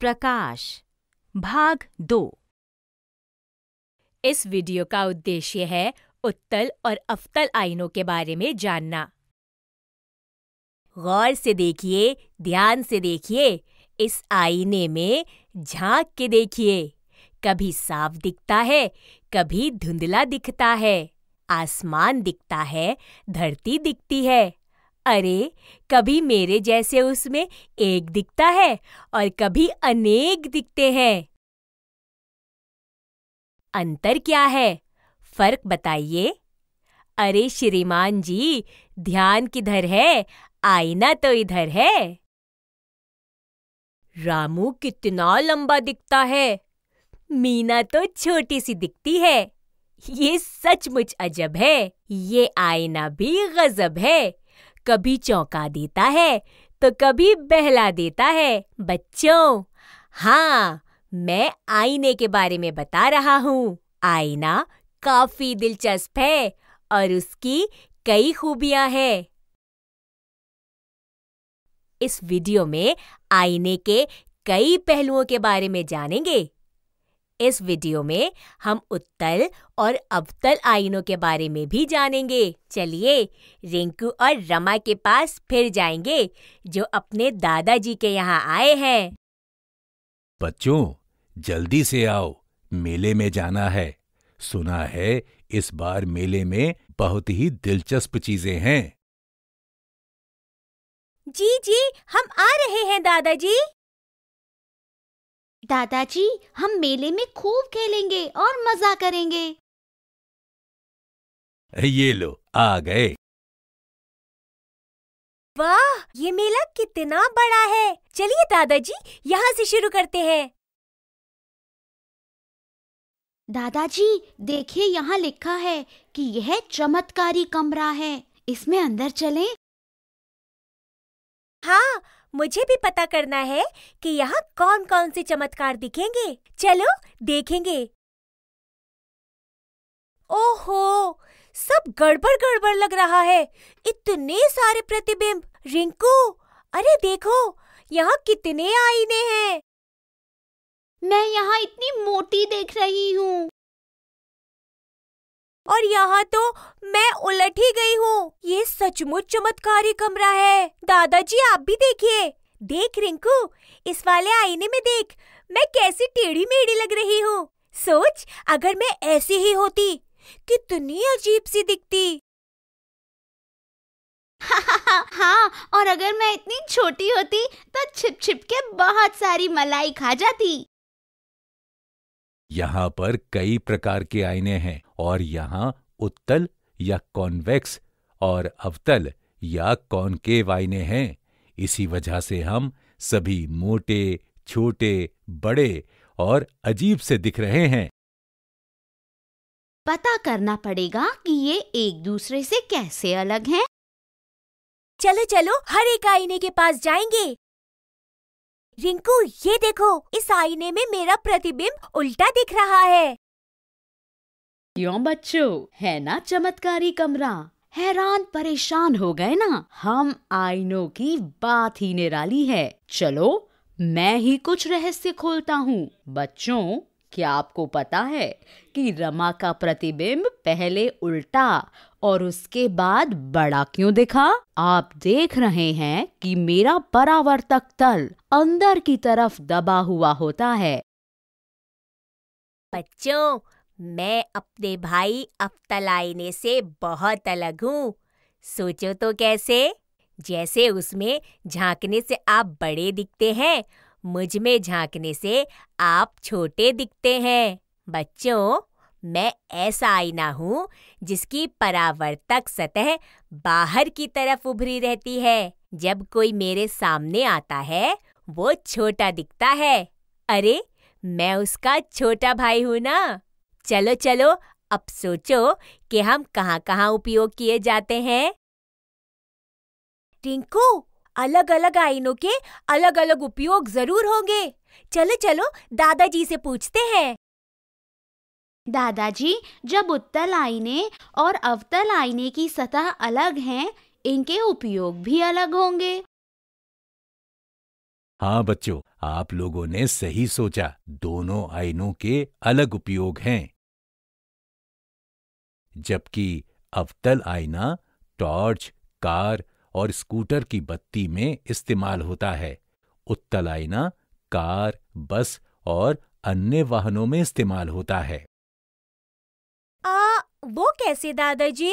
प्रकाश भाग दो इस वीडियो का उद्देश्य है उत्तल और अवतल आइनों के बारे में जानना गौर से देखिए ध्यान से देखिए इस आईने में झांक के देखिए कभी साफ दिखता है कभी धुंधला दिखता है आसमान दिखता है धरती दिखती है अरे कभी मेरे जैसे उसमें एक दिखता है और कभी अनेक दिखते हैं अंतर क्या है फर्क बताइए अरे श्रीमान जी ध्यान किधर है आईना तो इधर है रामू कितना लंबा दिखता है मीना तो छोटी सी दिखती है ये सचमुच अजब है ये आईना भी गजब है कभी चौंका देता है तो कभी बहला देता है बच्चों हाँ मैं आईने के बारे में बता रहा हूँ आईना काफी दिलचस्प है और उसकी कई खूबियां हैं इस वीडियो में आईने के कई पहलुओं के बारे में जानेंगे इस वीडियो में हम उत्तल और अवतल आयनों के बारे में भी जानेंगे चलिए रिंकू और रमा के पास फिर जाएंगे जो अपने दादाजी के यहाँ आए हैं बच्चों जल्दी से आओ मेले में जाना है सुना है इस बार मेले में बहुत ही दिलचस्प चीजें हैं जी जी हम आ रहे हैं दादाजी दादाजी हम मेले में खूब खेलेंगे और मजा करेंगे ये लो आ गए वाह ये मेला कितना बड़ा है चलिए दादाजी यहाँ से शुरू करते हैं दादाजी देखिए यहाँ लिखा है कि यह चमत्कारी कमरा है इसमें अंदर चलें? हाँ मुझे भी पता करना है कि यहाँ कौन कौन से चमत्कार दिखेंगे चलो देखेंगे ओहो सब गड़बड़ गड़बड़ लग रहा है इतने सारे प्रतिबिंब रिंकू अरे देखो यहाँ कितने आईने हैं मैं यहाँ इतनी मोटी देख रही हूँ और यहाँ तो मैं उलट ही गई हूँ ये सचमुच चमत्कारी कमरा है दादाजी आप भी देखिए देख रिंकू इस वाले आईने में देख मैं कैसी टेढ़ी मेढ़ी लग रही हूँ सोच अगर मैं ऐसी ही होती कितनी अजीब सी दिखती हाँ और अगर मैं इतनी छोटी होती तो छिप छिप के बहुत सारी मलाई खा जाती यहाँ पर कई प्रकार के आईने हैं और यहाँ उत्तल या कॉन्वेक्स और अवतल या कॉनकेव आईने हैं इसी वजह से हम सभी मोटे छोटे बड़े और अजीब से दिख रहे हैं पता करना पड़ेगा कि ये एक दूसरे से कैसे अलग हैं। चलो चलो हर एक आईने के पास जाएंगे रिंकू ये देखो इस आईने में मेरा प्रतिबिंब उल्टा दिख रहा है क्यों बच्चों है ना चमत्कारी कमरा हैरान परेशान हो गए ना हम आईनों की बात ही निराली है चलो मैं ही कुछ रहस्य खोलता हूँ बच्चों क्या आपको पता है कि रमा का प्रतिबिंब पहले उल्टा और उसके बाद बड़ा क्यों दिखा आप देख रहे हैं कि मेरा परावर्तक तल अंदर की तरफ दबा हुआ होता है बच्चों मैं अपने भाई अफ्तलाइने से बहुत अलग हूँ सोचो तो कैसे जैसे उसमें झांकने से आप बड़े दिखते हैं मुझ में झांकने से आप छोटे दिखते हैं। बच्चों, मैं ऐसा आईना हूँ जिसकी परावर्तक सतह बाहर की तरफ उभरी रहती है। जब कोई मेरे सामने आता है, वो छोटा दिखता है। अरे, मैं उसका छोटा भाई हूँ ना? चलो चलो, अब सोचो कि हम कहाँ कहाँ उपयोग किए जाते हैं। टिंकू, अलग अलग आइनों के अलग अलग उपयोग जरूर होंगे चलो चलो दादाजी से पूछते हैं दादाजी जब उत्तल आईने और अवतल आईने की सतह अलग हैं, इनके उपयोग भी अलग होंगे हाँ बच्चों आप लोगों ने सही सोचा दोनों आइनों के अलग उपयोग हैं जबकि अवतल आईना टॉर्च कार और स्कूटर की बत्ती में इस्तेमाल होता है उत्तल आईना कार बस और अन्य वाहनों में इस्तेमाल होता है आ, वो कैसे दादाजी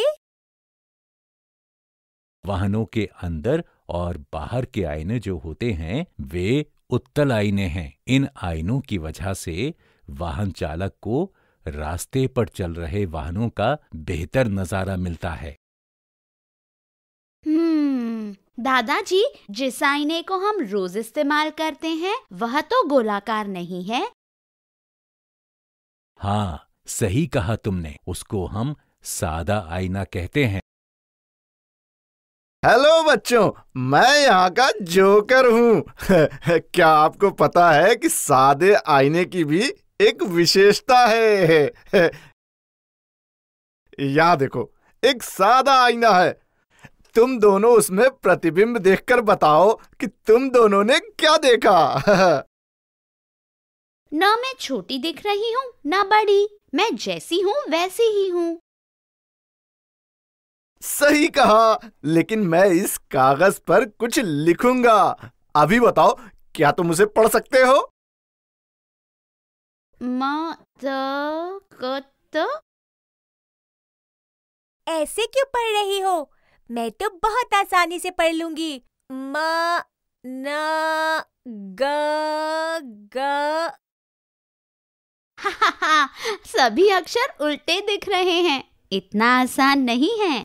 वाहनों के अंदर और बाहर के आईने जो होते हैं वे उत्तल आईने हैं इन आईनों की वजह से वाहन चालक को रास्ते पर चल रहे वाहनों का बेहतर नजारा मिलता है दादाजी जिस आईने को हम रोज इस्तेमाल करते हैं वह तो गोलाकार नहीं है हाँ सही कहा तुमने उसको हम सादा आईना कहते हैं हेलो बच्चों मैं यहाँ का जोकर हूँ क्या आपको पता है कि सादे आईने की भी एक विशेषता है यहाँ देखो एक सादा आईना है तुम दोनों उसमें प्रतिबिंब देखकर बताओ कि तुम दोनों ने क्या देखा ना मैं छोटी दिख रही हूँ ना बड़ी मैं जैसी हूँ वैसी ही हूँ सही कहा लेकिन मैं इस कागज पर कुछ लिखूंगा अभी बताओ क्या तुम उसे पढ़ सकते हो ऐसे क्यों पढ़ रही हो मैं तो बहुत आसानी से पढ़ लूंगी म न ग ग सभी अक्षर उल्टे दिख रहे हैं इतना आसान नहीं है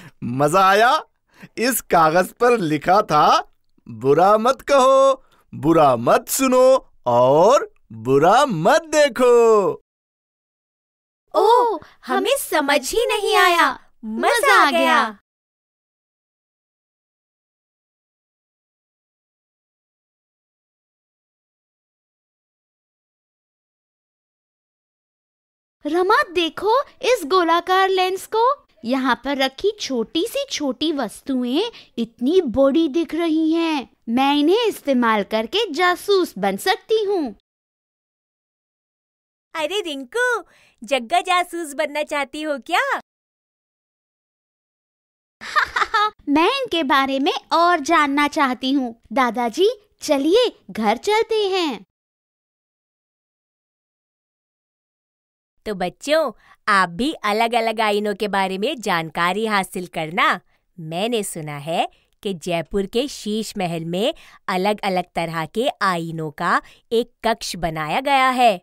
मजा आया इस कागज पर लिखा था बुरा मत कहो बुरा मत सुनो और बुरा मत देखो ओ, हमें समझ ही नहीं आया मजा आ गया रमा देखो इस गोलाकार लेंस को यहाँ पर रखी छोटी सी छोटी वस्तुएं इतनी बड़ी दिख रही हैं। मैं इन्हें इस्तेमाल करके जासूस बन सकती हूँ अरे रिंकू जग्गा जासूस बनना चाहती हो क्या मैं इनके बारे में और जानना चाहती हूँ दादाजी चलिए घर चलते हैं तो बच्चों आप भी अलग अलग आइनों के बारे में जानकारी हासिल करना मैंने सुना है कि जयपुर के शीश महल में अलग अलग तरह के आइनों का एक कक्ष बनाया गया है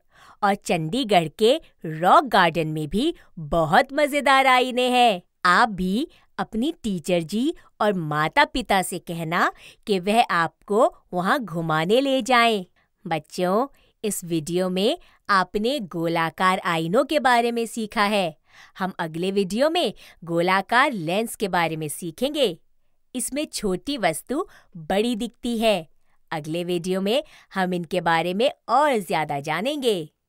और चंडीगढ़ के रॉक गार्डन में भी बहुत मज़ेदार आईने हैं। आप भी अपनी टीचर जी और माता पिता से कहना कि वह आपको वहाँ घुमाने ले जाएं। बच्चों, इस वीडियो में आपने गोलाकार आईनों के बारे में सीखा है। हम अगले वीडियो में गोलाकार लेंस के बारे में सीखेंगे। इसमें छोटी वस्तु बड़ी दिखती है। अगले वीडियो में हम इनके बारे में और ज्यादा जानेंगे